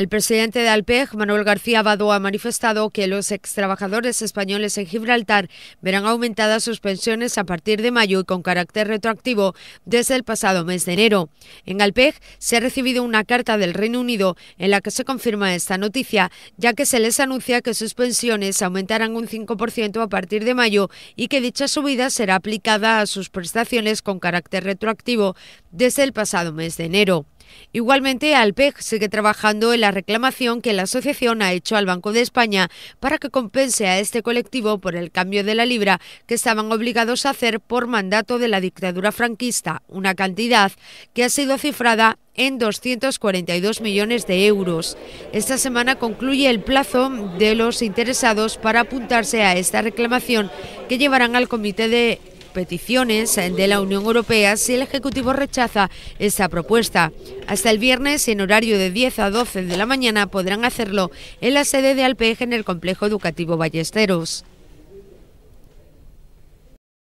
El presidente de Alpej, Manuel García Abado, ha manifestado que los extrabajadores españoles en Gibraltar verán aumentadas sus pensiones a partir de mayo y con carácter retroactivo desde el pasado mes de enero. En Alpej se ha recibido una carta del Reino Unido en la que se confirma esta noticia, ya que se les anuncia que sus pensiones aumentarán un 5% a partir de mayo y que dicha subida será aplicada a sus prestaciones con carácter retroactivo desde el pasado mes de enero. Igualmente, Alpec sigue trabajando en la reclamación que la asociación ha hecho al Banco de España para que compense a este colectivo por el cambio de la libra que estaban obligados a hacer por mandato de la dictadura franquista, una cantidad que ha sido cifrada en 242 millones de euros. Esta semana concluye el plazo de los interesados para apuntarse a esta reclamación que llevarán al Comité de peticiones de la Unión Europea si el Ejecutivo rechaza esta propuesta. Hasta el viernes, en horario de 10 a 12 de la mañana, podrán hacerlo en la sede de Alpeje, en el Complejo Educativo Ballesteros.